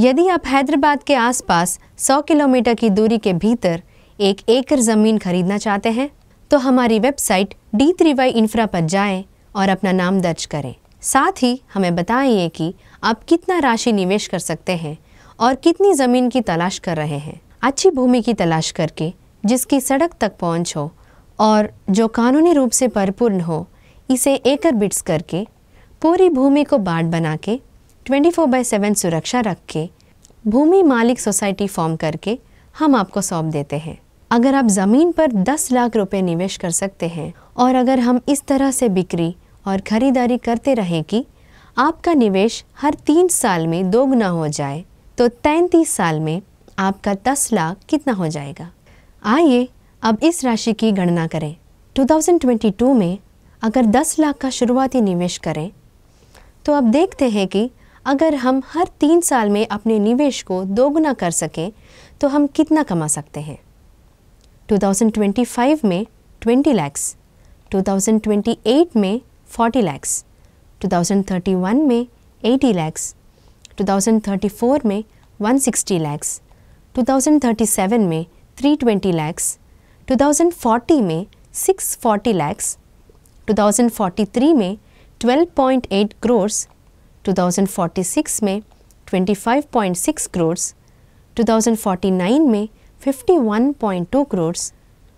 यदि आप हैदराबाद के आसपास 100 किलोमीटर की दूरी के भीतर एक एकड़ ज़मीन खरीदना चाहते हैं तो हमारी website D three Y infra पर जाएं और अपना नाम दर्ज करें साथ ही हमें बताइए कि आप कितना राशि निवेश कर सकते हैं और कितनी ज़मीन की तलाश कर रहे हैं अच्छी भूमि की तलाश करके जिसकी सड़क तक पहुंच हो और जो कानूनी रूप से परिपूर्ण हो इसे एकर बिट्स करके पूरी भूमि को बाढ़ बना के ट्वेंटी फोर बाई सेवन सुरक्षा रख के भूमि मालिक सोसाइटी फॉर्म करके हम आपको सौंप देते हैं अगर आप ज़मीन पर दस लाख रुपए निवेश कर सकते हैं और अगर हम इस तरह से बिक्री और खरीदारी करते रहे कि आपका निवेश हर तीन साल में दोगुना हो जाए तो तैंतीस साल में आपका दस लाख कितना हो जाएगा आइए अब इस राशि की गणना करें 2022 में अगर 10 लाख का शुरुआती निवेश करें तो आप देखते हैं कि अगर हम हर तीन साल में अपने निवेश को दोगुना कर सकें तो हम कितना कमा सकते हैं 2025 में 20 लैक्स 2028 में 40 लैक्स 2031 में 80 लैक्स 2034 में 160 लैक्स 2037 में 320 लैक्स 2040 में 640 लैक्स 2043 में 12.8 करोड़ 2046 में 25.6 करोड़ 2049 में 51.2 करोड़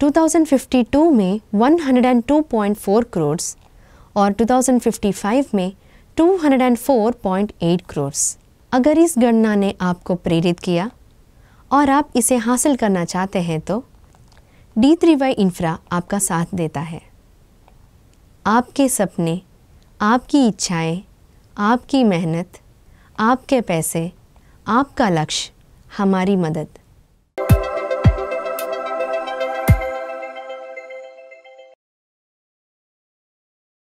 2052 में 102.4 करोड़ और 2055 में 204.8 करोड़ अगर इस गणना ने आपको प्रेरित किया और आप इसे हासिल करना चाहते हैं तो डी थ्री वाई इंफ्रा आपका साथ देता है आपके सपने आपकी इच्छाएं आपकी मेहनत आपके पैसे आपका लक्ष्य हमारी मदद